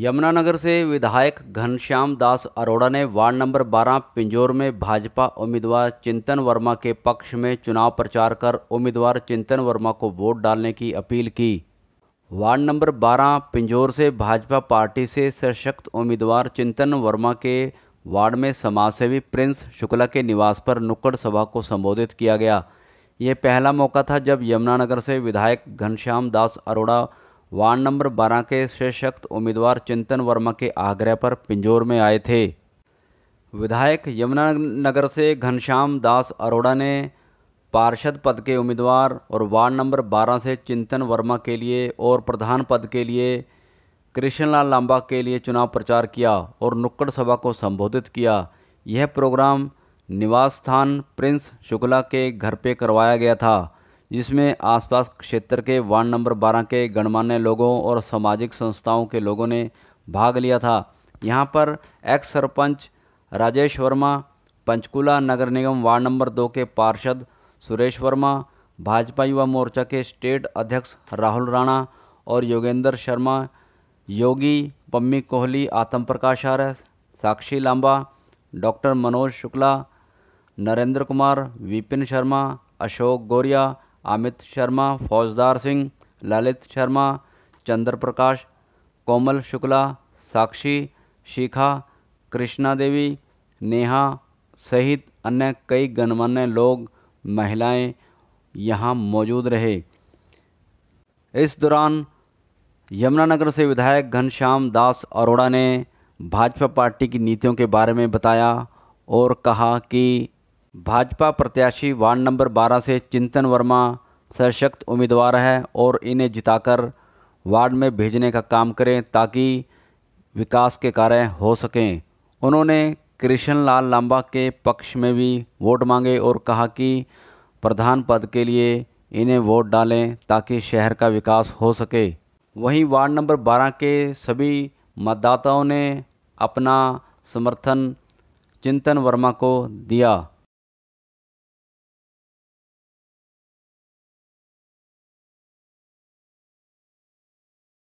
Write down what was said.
यमुनानगर से विधायक घनश्याम दास अरोड़ा ने वार्ड नंबर 12 पिंजौर में भाजपा उम्मीदवार चिंतन वर्मा के पक्ष में चुनाव प्रचार कर उम्मीदवार चिंतन वर्मा को वोट डालने की अपील की वार्ड नंबर 12 पिंजौर से भाजपा पार्टी से सशक्त उम्मीदवार चिंतन वर्मा के वार्ड में समाजसेवी प्रिंस शुक्ला के निवास पर नुक्कड़ सभा को संबोधित किया गया ये पहला मौका था जब यमुनानगर से विधायक घनश्याम दास अरोड़ा वार्ड नंबर 12 के सशक्त उम्मीदवार चिंतन वर्मा के आग्रह पर पिंजौर में आए थे विधायक यमुनानगर से घनश्याम दास अरोड़ा ने पार्षद पद के उम्मीदवार और वार्ड नंबर 12 से चिंतन वर्मा के लिए और प्रधान पद के लिए कृष्णलाल लांबा के लिए चुनाव प्रचार किया और नुक्कड़ सभा को संबोधित किया यह प्रोग्राम निवास स्थान प्रिंस शुक्ला के घर पे करवाया गया था जिसमें आसपास क्षेत्र के वार्ड नंबर 12 के गणमान्य लोगों और सामाजिक संस्थाओं के लोगों ने भाग लिया था यहाँ पर एक्स सरपंच राजेश वर्मा पंचकुला नगर निगम वार्ड नंबर दो के पार्षद सुरेश वर्मा भाजपा युवा मोर्चा के स्टेट अध्यक्ष राहुल राणा और योगेंद्र शर्मा योगी पम्मी कोहली आतम प्रकाश आर्य साक्षी लांबा डॉक्टर मनोज शुक्ला नरेंद्र कुमार विपिन शर्मा अशोक गोरिया अमित शर्मा फौजदार सिंह ललित शर्मा चंद्र प्रकाश कोमल शुक्ला साक्षी शिखा कृष्णा देवी नेहा सहित अन्य कई गणमान्य लोग महिलाएं यहां मौजूद रहे इस दौरान यमुनानगर से विधायक घनश्याम दास अरोड़ा ने भाजपा पार्टी की नीतियों के बारे में बताया और कहा कि भाजपा प्रत्याशी वार्ड नंबर 12 से चिंतन वर्मा सशक्त उम्मीदवार है और इन्हें जिताकर वार्ड में भेजने का काम करें ताकि विकास के कार्य हो सकें उन्होंने कृष्ण लाल लांबा के पक्ष में भी वोट मांगे और कहा कि प्रधान पद के लिए इन्हें वोट डालें ताकि शहर का विकास हो सके वहीं वार्ड नंबर 12 के सभी मतदाताओं ने अपना समर्थन चिंतन वर्मा को दिया